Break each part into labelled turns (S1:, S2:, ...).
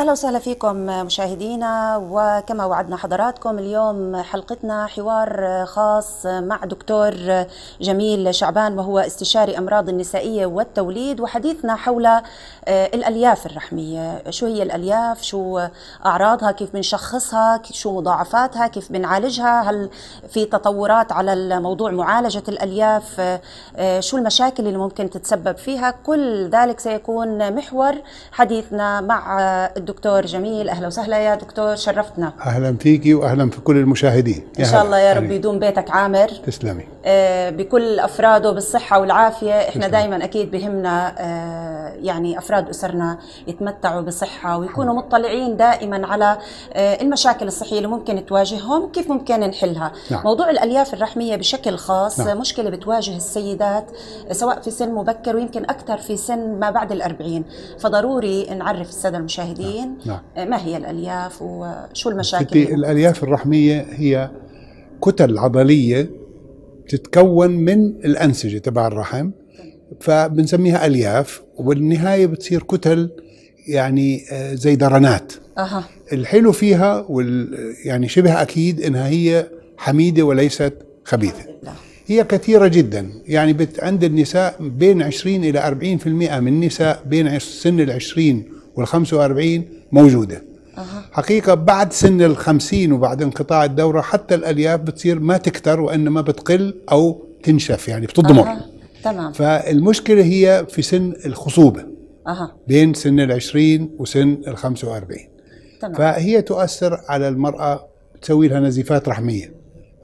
S1: اهلا وسهلا فيكم مشاهدينا وكما وعدنا حضراتكم اليوم حلقتنا حوار خاص مع دكتور جميل شعبان وهو استشاري امراض النسائيه والتوليد وحديثنا حول آه، الالياف الرحميه، شو هي الالياف؟ شو اعراضها؟ كيف بنشخصها؟ شو مضاعفاتها؟ كيف بنعالجها؟ هل في تطورات على الموضوع معالجه الالياف؟ آه، آه، شو المشاكل اللي ممكن تتسبب فيها؟ كل ذلك سيكون محور حديثنا مع الدكتور الدكتور جميل اهلا وسهلا يا دكتور شرفتنا
S2: اهلا فيكي واهلا في كل المشاهدين ان شاء الله يا رب يدوم
S1: بيتك عامر تسلمي آه بكل افراده بالصحه والعافيه احنا دائما اكيد بهمنا آه يعني افراد اسرنا يتمتعوا بصحه ويكونوا مطلعين دائما على آه، المشاكل الصحيه اللي ممكن تواجههم كيف ممكن نحلها نعم. موضوع الالياف الرحميه بشكل خاص نعم. مشكله بتواجه السيدات آه، سواء في سن مبكر ويمكن اكثر في سن ما بعد الأربعين فضروري نعرف الساده المشاهدين نعم. نعم. آه، ما هي الالياف وشو المشاكل الالياف
S2: الرحميه هي كتل عضليه تتكون من الانسجه تبع الرحم فبنسميها الياف وبالنهايه بتصير كتل يعني آه، زي درنات أه. الحلو فيها وال يعني شبه اكيد انها هي حميده وليست خبيثه لا. هي كثيره جدا يعني بت عند النساء بين 20 الى 40% من النساء بين سن ال 20 وال 45 موجوده أه. حقيقة بعد سن الخمسين وبعد انقطاع الدورة حتى الألياف بتصير ما تكتر وإنما بتقل أو تنشف يعني بتضمر أه. تمام فالمشكله هي في سن الخصوبه أه. بين سن العشرين وسن الخمسة وأربعين
S1: تمام. فهي
S2: تؤثر على المرأة تسوي لها نزيفات رحمية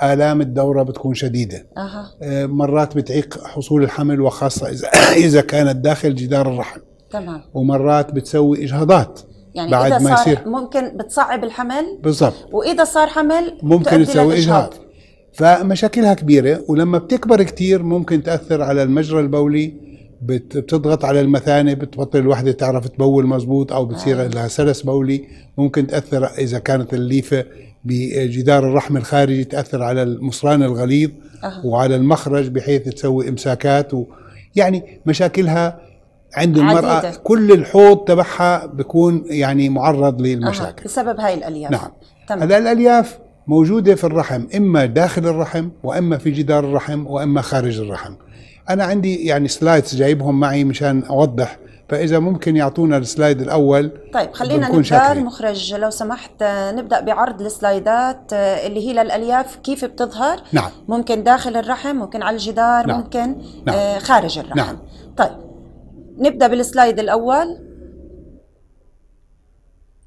S2: آلام الدورة بتكون شديدة أه. مرات بتعيق حصول الحمل وخاصة إذا, إذا كانت داخل جدار الرحم تمام ومرات بتسوي إجهاضات
S1: يعني بعد إذا ما صار يصير ممكن بتصعب الحمل بالضبط وإذا صار حمل ممكن تسوي إجهاض
S2: فمشاكلها كبيرة ولما بتكبر كتير ممكن تأثر على المجرى البولي بتضغط على المثانة بتبطل الوحدة تعرف تبول مزبوط أو بتصير آه. لها سلس بولي ممكن تأثر إذا كانت الليفة بجدار الرحم الخارجي تأثر على المصران الغليظ وعلى المخرج بحيث تسوي إمساكات و يعني مشاكلها عند المرأة عديدة. كل الحوض تبعها بكون يعني معرض للمشاكل آه.
S1: بسبب هاي الألياف نعم تمام. هلا
S2: الألياف موجودة في الرحم إما داخل الرحم وإما في جدار الرحم وإما خارج الرحم أنا عندي يعني سلايدز جايبهم معي مشان أوضح فإذا ممكن يعطونا السلايد الأول
S1: طيب خلينا نبدأ شاكرين. لو سمحت نبدأ بعرض السلايدات آه، اللي هي للألياف كيف بتظهر نعم. ممكن داخل الرحم ممكن على الجدار نعم. ممكن آه، نعم. خارج الرحم نعم. طيب نبدأ بالسلايد الأول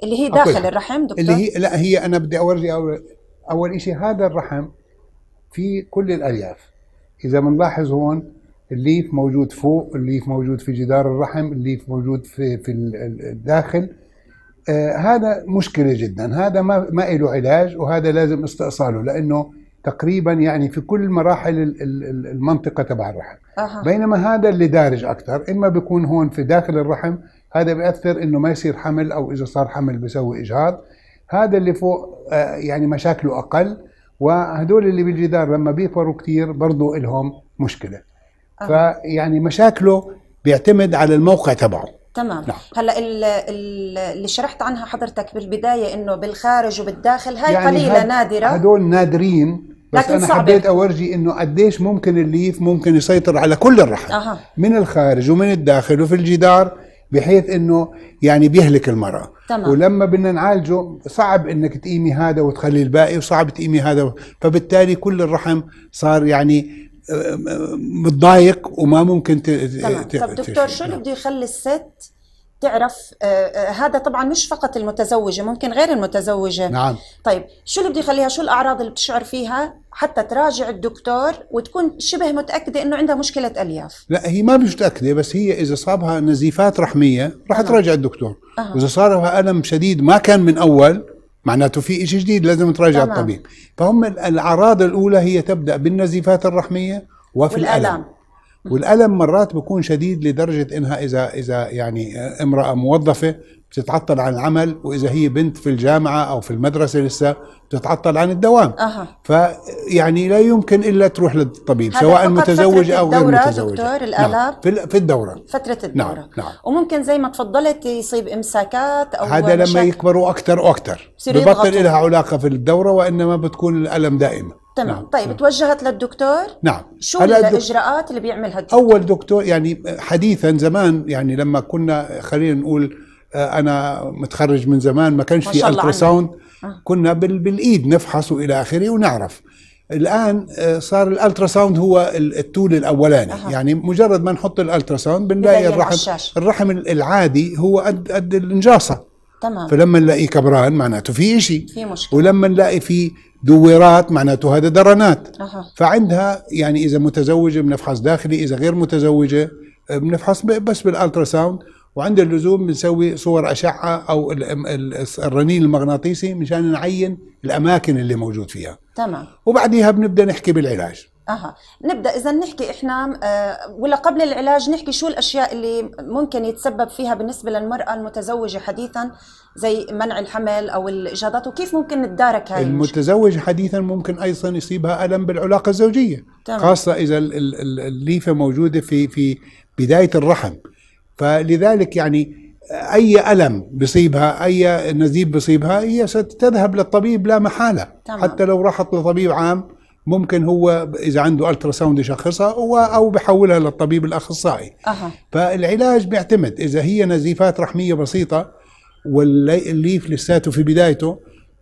S1: اللي هي داخل أقولها. الرحم دكتور اللي هي لا هي
S2: أنا بدي أورجي أول شيء هذا الرحم في كل الألياف إذا بنلاحظ هون الليف موجود فوق الليف موجود في جدار الرحم الليف موجود في, في الداخل آه هذا مشكلة جدا هذا ما, ما له علاج وهذا لازم استئصاله لأنه تقريبا يعني في كل مراحل المنطقة تبع الرحم أه. بينما هذا اللي دارج أكثر إما بيكون هون في داخل الرحم هذا بيأثر إنه ما يصير حمل أو إذا صار حمل بيسوي إجهاض هذا اللي فوق آه، يعني مشاكله اقل وهدول اللي بالجدار لما بيفروا كثير برضه لهم مشكله آه. فيعني مشاكله بيعتمد على الموقع تبعه
S1: تمام نعم. هلا اللي شرحت عنها حضرتك بالبدايه انه بالخارج وبالداخل هاي يعني قليله هد نادره
S2: هدول نادرين بس لكن انا صعبة. حبيت اورجي انه قديش ممكن الليف ممكن يسيطر على كل الرحم أه. من الخارج ومن الداخل وفي الجدار بحيث انه يعني بيهلك المراه تمام. ولما بدنا نعالجه صعب انك تقيمي هذا وتخلي الباقي وصعب تقيمي هذا فبالتالي كل الرحم صار يعني آه، آه، متضايق وما ممكن تمام. طب دكتور شو اللي
S1: نعم. بده يخلي الست تعرف آه،, آه هذا طبعا مش فقط المتزوجه ممكن غير المتزوجه نعم طيب شو اللي بده يخليها شو الاعراض اللي بتشعر فيها حتى تراجع الدكتور وتكون شبه متاكده انه عندها مشكله الياف
S2: لا هي ما مش متاكده بس هي اذا صابها نزيفات رحميه راح تراجع الدكتور أه. واذا صارها الم شديد ما كان من اول معناته في شيء جديد لازم تراجع الطبيب فهم الاعراض الاولى هي تبدا بالنزيفات الرحميه وفي والألم. الالم والالم مرات بيكون شديد لدرجه انها اذا اذا يعني امراه موظفه بتتعطل عن العمل واذا هي بنت في الجامعه او في المدرسه لسه بتتعطل عن الدوام أه. فيعني لا يمكن الا تروح للطبيب سواء متزوج او غير متزوج دكتور نعم. الالم نعم. في الدوره
S1: فتره نعم، الدوره نعم. نعم. وممكن زي ما تفضلت يصيب امساكات او هذا لما
S2: يكبروا اكثر واكثر ببطل لها علاقه في الدوره وانما بتكون الالم دائمه
S1: تمام نعم. طيب نعم. توجهت للدكتور نعم شو الاجراءات اللي بيعملها الدكتور
S2: اول دكتور يعني حديثا زمان يعني لما كنا خلينا نقول آه، انا متخرج من زمان ما كانش في التراساوند آه. كنا بالايد نفحص والى اخره ونعرف الان آه، صار الالتراساوند هو التول الاولاني أه. يعني مجرد ما نحط الالتراساوند بنلاقي الرحم الرحم العادي هو قد قد النجاصه تمام فلما نلاقيه كبران معناته في شيء في مشكله ولما نلاقي في دويرات معناته هذا درنات أه. فعندها يعني اذا متزوجه بنفحص داخلي اذا غير متزوجه بنفحص آه، بس بالالترا ساوند وعند اللزوم بنسوي صور اشعه او الرنين المغناطيسي مشان نعين الاماكن اللي موجود فيها تمام وبعديها بنبدا نحكي بالعلاج
S1: اها نبدا اذا نحكي احنا آه، ولا قبل العلاج نحكي شو الاشياء اللي ممكن يتسبب فيها بالنسبه للمراه المتزوجه حديثا زي منع الحمل او الاجهاضات وكيف ممكن نتدارك هاي
S2: المتزوج حديثا ممكن ايضا يصيبها الم بالعلاقه الزوجيه تمام. خاصه اذا الليفه موجوده في في بدايه الرحم فلذلك يعني اي الم بيصيبها اي نزيف بيصيبها هي ستذهب للطبيب لا محاله تمام. حتى لو راحت لطبيب عام ممكن هو اذا عنده الترا ساوند يشخصها هو او بحولها للطبيب الاخصائي أه. فالعلاج بيعتمد اذا هي نزيفات رحميه بسيطه والليف لساته في بدايته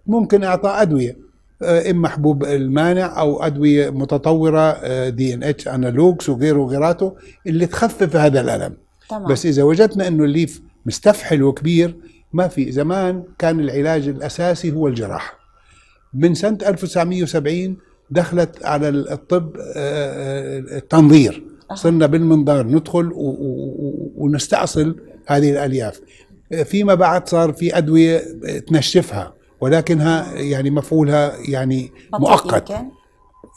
S2: ممكن اعطاء ادويه آه، اما حبوب المانع او ادويه متطوره دي آه، ان اتش انالوجس وغيره وغيراته اللي تخفف هذا الالم تمام. بس اذا وجدنا انه الليف مستفحل وكبير ما في زمان كان العلاج الاساسي هو الجراحه من سنه 1970 دخلت على الطب التنظير آه، آه، آه، صرنا بالمنظار ندخل ونستأصل هذه الألياف فيما بعد صار في أدوية تنشفها ولكنها يعني مفعولها يعني مؤقت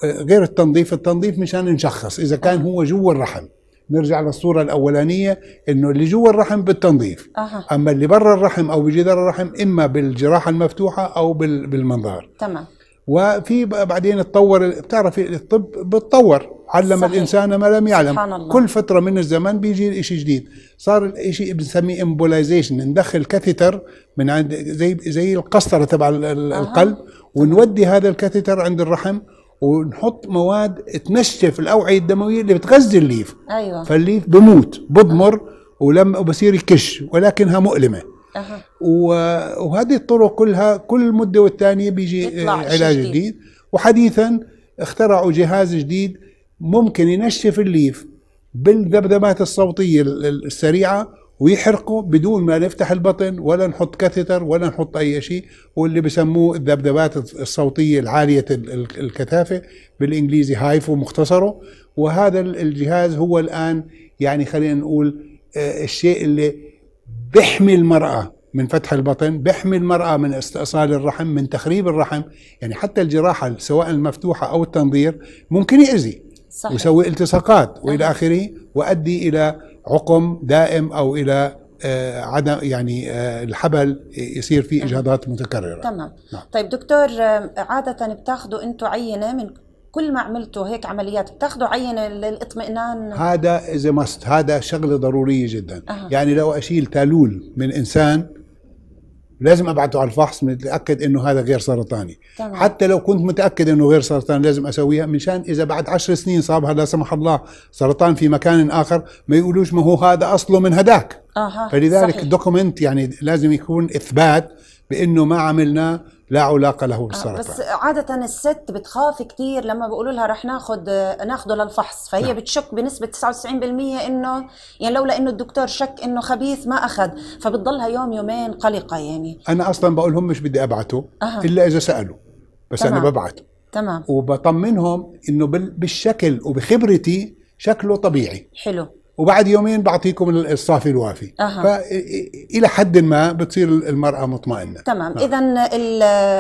S2: غير التنظيف التنظيف مشان نشخص إذا كان هو جوا الرحم نرجع للصورة الأولانية إنه اللي جوا الرحم بالتنظيف أه. أما اللي برا الرحم أو بجدار الرحم إما بالجراحة المفتوحة أو بالمنظار تمام وفي بعدين تطور بتعرف الطب بتطور علم صحيح. الانسان ما لم يعلم سبحان الله. كل فتره من الزمن بيجي شيء جديد صار الشيء بنسميه امبولايزيشن ندخل كاثيتر من عند زي زي القسطره تبع القلب أه. ونودي هذا الكاثيتر عند الرحم ونحط مواد تنشف الاوعيه الدمويه اللي بتغذي الليف ايوه فالليف بموت بضمر ولما بصير يكش ولكنها مؤلمه وهذه الطرق كلها كل مدة والثانية بيجي آه، علاج جديد. جديد وحديثا اخترعوا جهاز جديد ممكن ينشف الليف بالذبذبات الصوتية السريعة ويحرقه بدون ما نفتح البطن ولا نحط كاثيتر ولا نحط اي شيء واللي بسموه الذبذبات الصوتيه العاليه الكثافه بالانجليزي هايفو مختصره وهذا الجهاز هو الان يعني خلينا نقول آه، الشيء اللي بيحمي المرأة من فتح البطن بيحمي المرأة من استئصال الرحم من تخريب الرحم يعني حتى الجراحة سواء المفتوحة أو التنظير ممكن يأذي صحيح. ويسوي التصاقات نعم. وإلى آخره وأدي إلى عقم دائم أو إلى آه عدم يعني آه الحبل يصير فيه نعم. اجهاضات متكرره
S1: تمام نعم. طيب دكتور عاده بتاخذوا انتم عينه من كل ما عملته هيك عمليات بتاخذوا عينه للاطمئنان هذا
S2: اذا ماست هذا شغله ضروريه جدا أه. يعني لو اشيل تالول من انسان لازم ابعته على الفحص متاكد انه هذا غير سرطاني طبعا. حتى لو كنت متاكد انه غير سرطان لازم اسويها منشان اذا بعد عشر سنين صابها لا سمح الله سرطان في مكان اخر ما يقولوش ما هو هذا اصله من هداك
S1: أه. فلذلك
S2: الدوكيمنت يعني لازم يكون اثبات بانه ما عملناه لا علاقه له آه، بالسرطان بس
S1: عاده الست بتخاف كثير لما بيقولوا لها رح ناخذ ناخذه للفحص فهي نعم. بتشك بنسبه 99% انه يعني لولا انه الدكتور شك انه خبيث ما اخذ فبتضلها يوم يومين قلقه يعني
S2: انا اصلا بقول لهم مش بدي ابعته أه. الا اذا سالوا بس تمام. انا ببعته تمام وبطمنهم انه بالشكل وبخبرتي شكله طبيعي حلو وبعد يومين بعطيكم الصافي الوافي أه.
S1: فإلى
S2: حد ما بتصير المرأة مطمئنة
S1: تمام نعم. إذا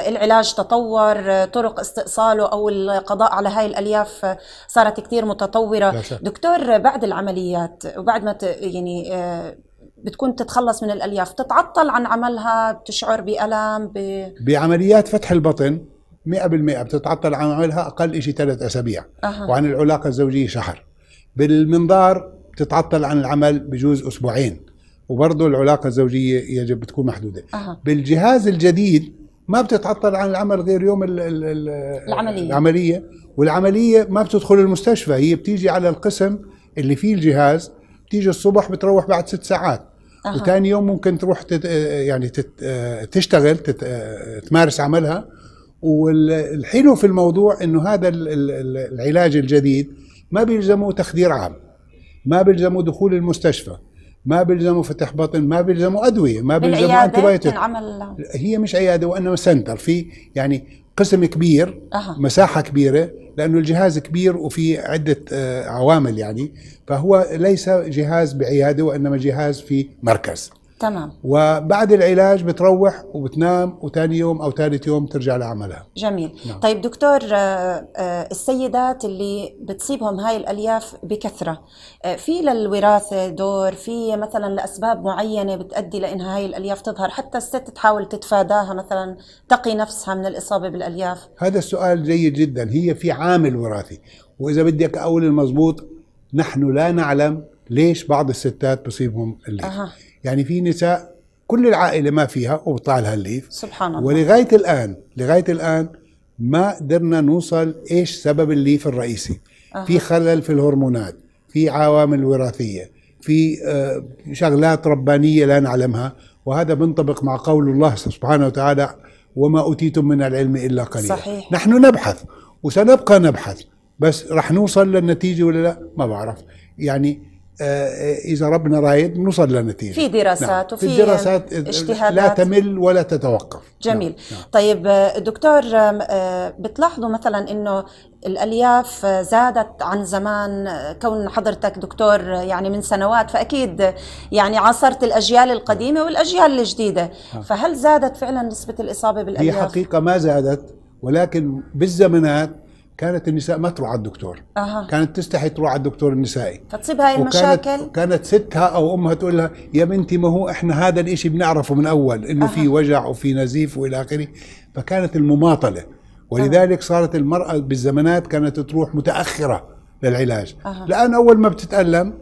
S1: العلاج تطور طرق استئصاله أو القضاء على هاي الألياف صارت كثير متطورة دكتور بعد العمليات وبعد ما يعني آه، بتكون تتخلص من الألياف تتعطل عن عملها بتشعر بألم ب...
S2: بعمليات فتح البطن 100% بتتعطل عن عملها أقل شيء ثلاث أسابيع أه. وعن العلاقة الزوجية شهر بالمنظار تتعطل عن العمل بجوز اسبوعين وبرضه العلاقه الزوجيه يجب تكون محدوده أه. بالجهاز الجديد ما بتتعطل عن العمل غير يوم الـ الـ العمليه العمليه والعمليه ما بتدخل المستشفى هي بتيجي على القسم اللي فيه الجهاز بتيجي الصبح بتروح بعد ست ساعات أه. وثاني يوم ممكن تروح تت يعني تت تشتغل تت تمارس عملها والحلو في الموضوع انه هذا العلاج الجديد ما بيلزمه تخدير عام ما بيلزموا دخول المستشفى ما بيلزموا فتح بطن ما بيلزموا ادويه ما بيلزموا انتبايوتيك هي مش عياده وانما سنتر في يعني قسم كبير أه. مساحه كبيره لانه الجهاز كبير وفي عده آه، عوامل يعني فهو ليس جهاز بعياده وانما جهاز في مركز تمام وبعد العلاج بتروح وبتنام وثاني يوم او ثالث يوم ترجع لعملها
S1: جميل نعم. طيب دكتور آه، آه، السيدات اللي بتصيبهم هاي الالياف بكثره آه، في للوراثه دور في مثلا لاسباب معينه بتؤدي لانها هاي الالياف تظهر حتى الست تحاول تتفاداها مثلا تقي نفسها من الاصابه بالالياف
S2: هذا السؤال جيد جدا هي في عامل وراثي واذا بدك اقول المضبوط نحن لا نعلم ليش بعض الستات بصيبهم الليل أه. يعني في نساء كل العائلة ما فيها وطالها الليف
S1: سبحان الله ولغاية
S2: الآن لغاية الآن ما قدرنا نوصل إيش سبب الليف الرئيسي أه. في خلل في الهرمونات في عوامل وراثية في آه، شغلات ربانية لا نعلمها وهذا بنطبق مع قول الله سبحانه وتعالى وما أوتيتم من العلم إلا قليلا صحيح. نحن نبحث وسنبقى نبحث بس رح نوصل للنتيجة ولا لا ما بعرف يعني آه، اذا ربنا رايد بنوصل لنتيجه في دراسات نعم. وفي دراسات اجتهادات لا تمل ولا تتوقف
S1: جميل نعم. نعم. طيب آه، دكتور آه، بتلاحظوا مثلا انه الالياف زادت عن زمان كون حضرتك دكتور يعني من سنوات فاكيد يعني عاصرت الاجيال القديمه والاجيال الجديده نعم. فهل زادت فعلا نسبه الاصابه بالالياف هي حقيقه
S2: ما زادت ولكن بالزمنات كانت النساء ما تروح على الدكتور أه. كانت تستحي تروح على الدكتور النسائي
S1: فتصيب هاي المشاكل
S2: كانت ستها او امها تقول لها يا بنتي ما هو احنا هذا الإشي بنعرفه من اول انه أه. في وجع وفي نزيف والى اخره فكانت المماطله ولذلك أه. صارت المراه بالزمانات كانت تروح متاخره للعلاج أه. الان اول ما بتتالم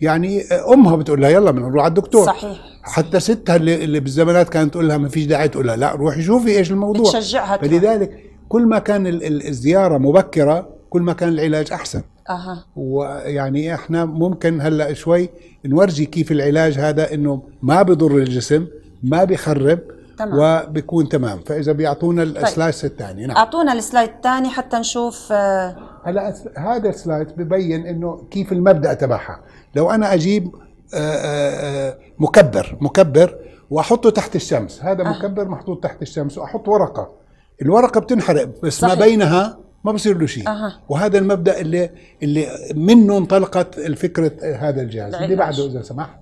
S2: يعني امها بتقول لها يلا بدنا نروح على الدكتور صحيح حتى ستها اللي, اللي بالزمانات كانت تقول لها ما فيش داعي تقول لها لا روحي شوفي ايش الموضوع بتشجعها فلذلك كل ما كان الزياره مبكره كل ما كان العلاج احسن اها ويعني احنا ممكن هلا شوي نورجي كيف العلاج هذا انه ما بضر الجسم ما بخرب تمام. وبكون تمام فاذا بيعطونا السلايس طيب. الثاني نعم
S1: اعطونا السلايد الثاني حتى نشوف آه. هلا هذا السلايد ببين انه كيف
S2: المبدا تبعها لو انا اجيب آآ آه، آآ آه، مكبر مكبر واحطه تحت الشمس هذا أه. مكبر محطوط تحت الشمس واحط ورقه الورقه بتنحرق بس صحيح. ما بينها ما بصير له شيء أه. وهذا المبدا اللي اللي منه انطلقت فكره هذا الجهاز اللي بعده اذا سمحت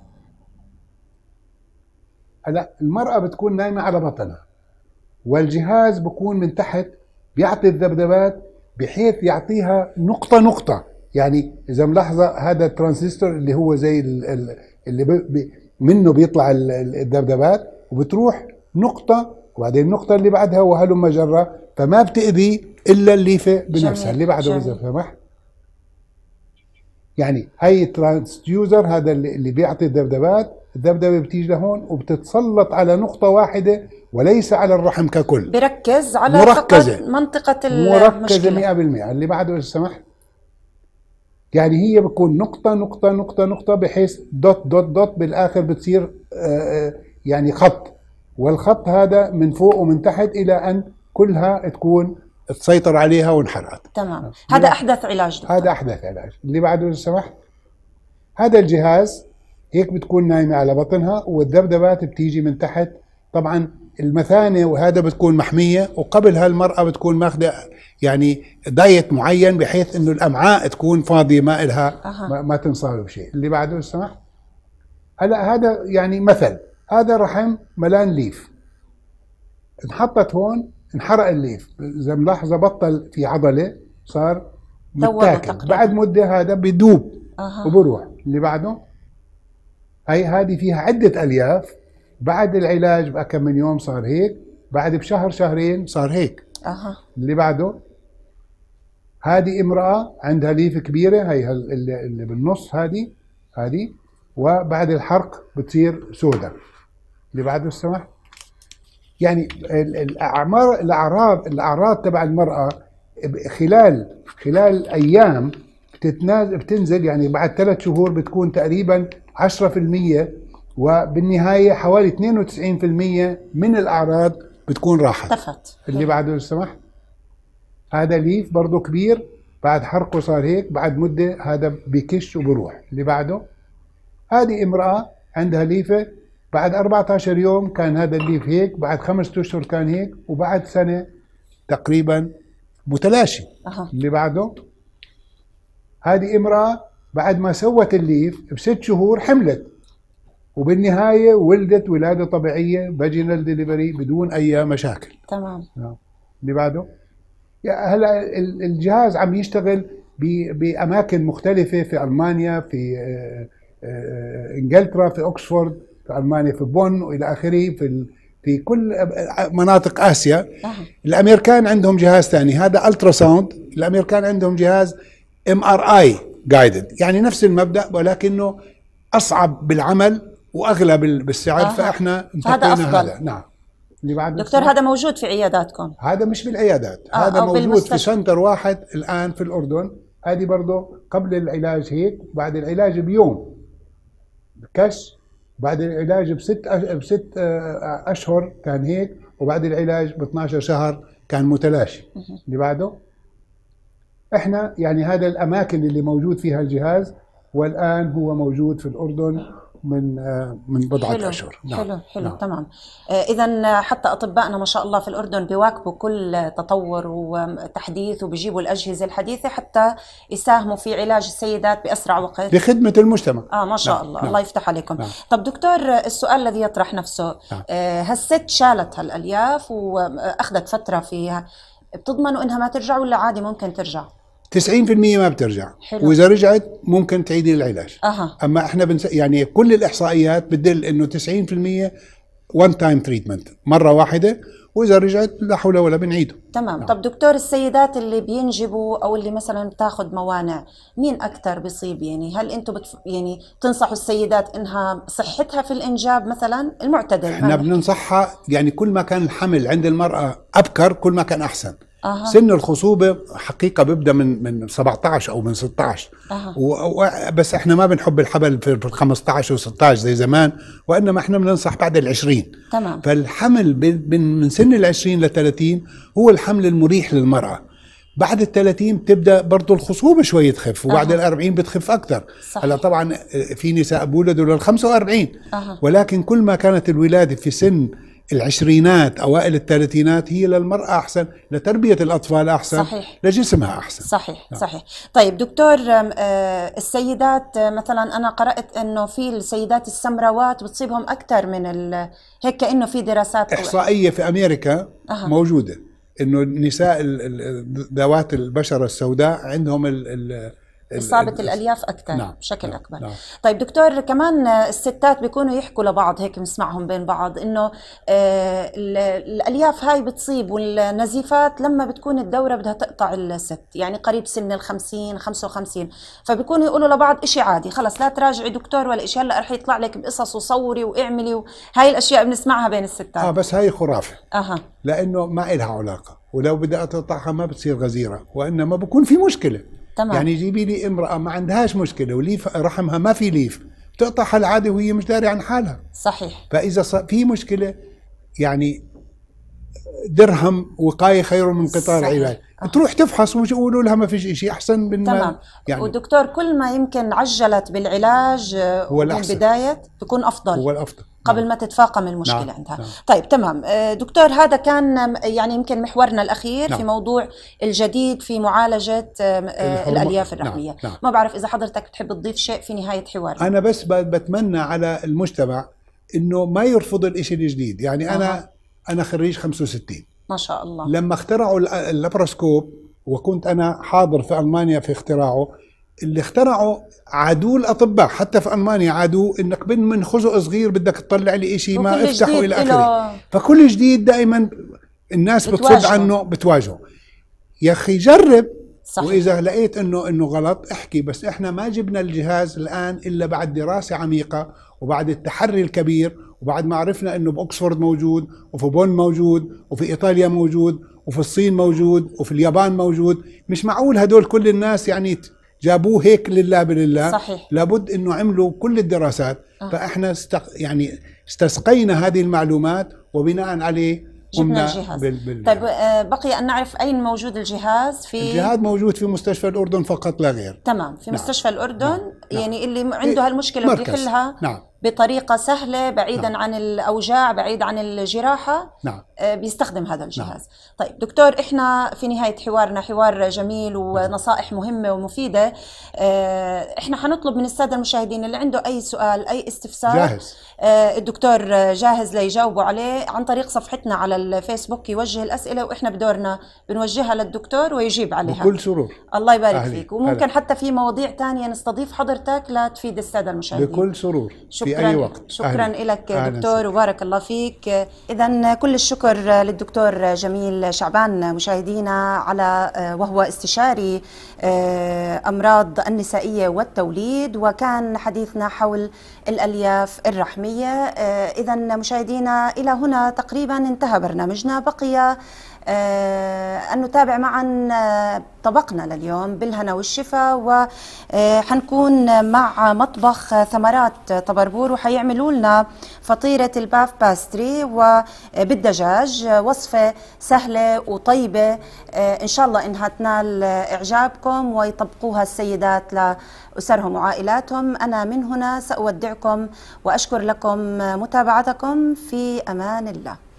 S2: هلا المراه بتكون نايمه على بطنها والجهاز بكون من تحت بيعطي الذبذبات بحيث يعطيها نقطه نقطه يعني اذا ملاحظه هذا الترانزستور اللي هو زي اللي بي منه بيطلع الذبذبات وبتروح نقطه وبعدين النقطة اللي بعدها وهلم جرة فما بتأذي إلا الليفة بنفسها اللي بعده إذا سمحت يعني هاي الترانسديوزر هذا اللي بيعطي الذبذبات الذبذبه بتيجي لهون وبتتسلط على نقطه واحده وليس على الرحم ككل
S1: بركز على مركزة منطقه المشكله
S2: مركزه 100% اللي بعده اذا سمحت يعني هي بتكون نقطه نقطه نقطه نقطه بحيث دوت دوت دوت بالاخر بتصير آه، آه، يعني خط والخط هذا من فوق ومن تحت الى ان كلها تكون تسيطر عليها وانحرقت
S1: تمام نعم. هذا احدث علاج دكتور. هذا احدث
S2: علاج اللي بعده لو سمحت هذا الجهاز هيك بتكون نايمه على بطنها والذبذبات بتيجي من تحت طبعا المثانه وهذا بتكون محميه وقبل هالمراه بتكون ماخذه يعني دايت معين بحيث انه الامعاء تكون فاضيه ما لها أه. ما تنصاب بشيء اللي بعده لو سمحت هلا هذا يعني مثل هذا رحم ملان ليف انحطت هون انحرق الليف اذا ملاحظه بطل في عضله صار متاكل بعد مده هذا بدوب
S1: أه. وبروح
S2: اللي بعده هي هذه فيها عده الياف بعد العلاج بكم من يوم صار هيك بعد بشهر شهرين صار هيك أه. اللي بعده هذه امراه عندها ليف كبيره هي اللي بالنص هذه هذه وبعد الحرق بتصير سوداء اللي بعده السمح يعني الاعمار الاعراض الاعراض تبع المراه خلال خلال ايام بتنزل يعني بعد ثلاث شهور بتكون تقريبا 10% وبالنهايه حوالي 92% من الاعراض بتكون راحت اختفت اللي بعده لو سمحت هذا ليف برضه كبير بعد حرقه صار هيك بعد مده هذا بكش وبروح اللي بعده هذه امراه عندها ليفه بعد 14 يوم كان هذا الليف هيك بعد خمسة أشهر كان هيك وبعد سنة تقريبا متلاشي أه. اللي بعده هذه امرأة بعد ما سوت الليف بست شهور حملت وبالنهاية ولدت ولادة طبيعية فاجينال ديليفري بدون أي مشاكل تمام آه. اللي بعده هلا الجهاز عم يشتغل بأماكن مختلفة في ألمانيا في آه، آه، انجلترا في أوكسفورد في المانيا في بون والى اخره في في كل مناطق اسيا آه. الامريكان عندهم جهاز ثاني هذا الترا ساوند الامريكان عندهم جهاز ام ار اي جايدد يعني نفس المبدا ولكنه اصعب بالعمل واغلى بالسعر آه. فاحنا انتقينا هذا, هذا نعم اللي بعد دكتور هذا
S1: موجود في عياداتكم
S2: هذا مش بالعيادات آه هذا موجود في سنتر واحد الان في الاردن هذه برضه قبل العلاج هيك بعد العلاج بيوم الكش بعد العلاج بست أش... بست آه، اشهر كان هيك وبعد العلاج ب 12 شهر كان متلاشي اللي بعده احنا يعني هذا الاماكن اللي موجود فيها الجهاز والان هو موجود في الاردن من آه، من بضعه حلو اشهر نعم حلو حلو نعم.
S1: تمام آه، اذا حتى اطبائنا ما شاء الله في الاردن بيواكبوا كل تطور وتحديث وبيجيبوا الاجهزه الحديثه حتى يساهموا في علاج السيدات باسرع وقت لخدمه
S2: المجتمع اه ما شاء نعم. الله نعم. الله يفتح
S1: عليكم نعم. طب دكتور السؤال الذي يطرح نفسه نعم. آه، هالست شالت هالالياف واخذت فتره فيها بتضمنوا انها ما ترجع ولا عادي ممكن ترجع؟
S2: 90% ما بترجع حلو. واذا رجعت ممكن تعيدي العلاج أه. اما احنا بنس... يعني كل الاحصائيات بتدل انه 90% وان تايم تريتمنت مره واحده واذا رجعت لا حول ولا بنعيده
S1: تمام نعم. طب دكتور السيدات اللي بينجبوا او اللي مثلا بتاخذ موانع مين اكثر بيصيب يعني هل انتم بتف... يعني تنصحوا السيدات انها صحتها في الانجاب مثلا المعتدل احنا
S2: بننصحها يعني كل ما كان الحمل عند المراه ابكر كل ما كان احسن أه. سن الخصوبه حقيقه بيبدا من من 17 او من 16 أه. و بس احنا ما بنحب الحبل في ال 15 و16 زي زمان وانما احنا بننصح بعد ال 20 تمام فالحمل من سن ال 20 ل 30 هو الحمل المريح للمراه بعد ال 30 بتبدا برضه الخصوبه شوي تخف وبعد أه. ال 40 بتخف اكثر هلا طبعا آه، في نساء بولدوا لل 45 أه. ولكن كل ما كانت الولاده في سن العشرينات اوائل الثلاثينات هي للمراه احسن لتربيه الاطفال احسن صحيح. لجسمها احسن
S1: صحيح نعم. صحيح طيب دكتور آه، السيدات آه، مثلا انا قرات انه في السيدات السمراوات بتصيبهم اكثر من ال... هيك كأنه في دراسات احصائيه
S2: في امريكا أه. موجوده انه النساء ذوات البشره السوداء عندهم ال... ال...
S1: اصابه الالياف اكثر نعم. بشكل نعم. اكبر نعم. طيب دكتور كمان الستات بيكونوا يحكوا لبعض هيك بنسمعهم بين بعض انه آه، الالياف هاي بتصيب والنزيفات لما بتكون الدوره بدها تقطع الست يعني قريب سن ال 50 55 فبيكونوا يقولوا لبعض إشي عادي خلص لا تراجعي دكتور ولا إشي هلا رح يطلع لك بقصص وصوري واعملي هاي الاشياء بنسمعها بين الستات اه
S2: بس هاي خرافه اها لانه ما إلها علاقه ولو بدأت تقطعها ما بتصير غزيره وانما بكون في مشكله تمام. يعني جيبي لي امرأة ما عندهاش مشكلة وليف رحمها ما في ليف تقطعها عادي وهي مش داري عن حالها صحيح فإذا في مشكلة يعني درهم وقايه خير من قطار عباد تروح تفحص ويقولوا لها ما فيش شيء احسن من تمام يعني
S1: ودكتور كل ما يمكن عجلت بالعلاج آه، هو من البدايه تكون افضل هو الافضل قبل نعم. ما تتفاقم المشكله نعم. عندها نعم. طيب تمام آه، دكتور هذا كان يعني يمكن محورنا الاخير نعم. في موضوع الجديد في معالجه آه، الحرم. الالياف نعم. الرحميه نعم. نعم. ما بعرف اذا حضرتك بتحب تضيف شيء في نهايه حوارنا انا
S2: بس بتمنى على المجتمع انه ما يرفض الشيء الجديد يعني انا انا خريج 65 ما شاء الله لما اخترعوا اللابروسكوب وكنت انا حاضر في المانيا في اختراعه اللي اخترعوا عادوه الاطباء حتى في المانيا عادوه انك من من خزق صغير بدك تطلع لي شيء ما افتحه الى اخره فكل جديد دائما الناس بتصد عنه بتواجهه يا اخي جرب صحيح. واذا لقيت انه انه غلط احكي بس احنا ما جبنا الجهاز الان الا بعد دراسه عميقه وبعد التحري الكبير وبعد ما عرفنا انه باوكسفورد موجود وفي بون موجود وفي ايطاليا موجود وفي الصين موجود وفي اليابان موجود مش معقول هدول كل الناس يعني جابوه هيك لله بالله صحيح. لابد انه عملوا كل الدراسات آه. فاحنا استق... يعني استسقينا هذه المعلومات وبناء عليه جبنا الجهاز بال... بال... طيب
S1: آه، بقي ان نعرف اين موجود الجهاز في الجهاز
S2: موجود في مستشفى الاردن فقط لا غير
S1: تمام في نعم. مستشفى الاردن نعم. يعني نعم. اللي إيه، عنده هالمشكله بده يحلها نعم بطريقه سهله بعيدا نعم. عن الاوجاع بعيد عن الجراحه نعم. آه، بيستخدم هذا الجهاز نعم. طيب دكتور احنا في نهايه حوارنا حوار جميل ونصائح مهمه ومفيده آه، احنا حنطلب من الساده المشاهدين اللي عنده اي سؤال اي استفسار جاهز. آه، الدكتور جاهز ليجاوبوا عليه عن طريق صفحتنا على الفيسبوك يوجه الاسئله واحنا بدورنا بنوجهها للدكتور ويجيب عليها بكل سرور الله يبارك أهلي. فيك وممكن أهلي. حتى في مواضيع ثانيه نستضيف حضرتك لتفيد الساده المشاهدين بكل
S2: سرور شكرا في أي وقت. شكرا أهلي. لك دكتور
S1: وبارك الله فيك اذا كل الشكر للدكتور جميل شعبان مشاهدينا على آه، وهو استشاري آه، امراض النسائيه والتوليد وكان حديثنا حول الالياف الرحميه العربية إذا آه، مشاهدينا إلى هنا تقريبا انتهى برنامجنا بقي آه، أن نتابع معا آه، طبقنا لليوم بالهنا والشفا وحنكون آه، مع مطبخ ثمرات طبربور وحيعملوا لنا فطيرة الباف باستري وبالدجاج وصفة سهلة وطيبة إن شاء الله إنها تنال إعجابكم ويطبقوها السيدات لأسرهم وعائلاتهم أنا من هنا سأودعكم وأشكر لكم متابعتكم في أمان الله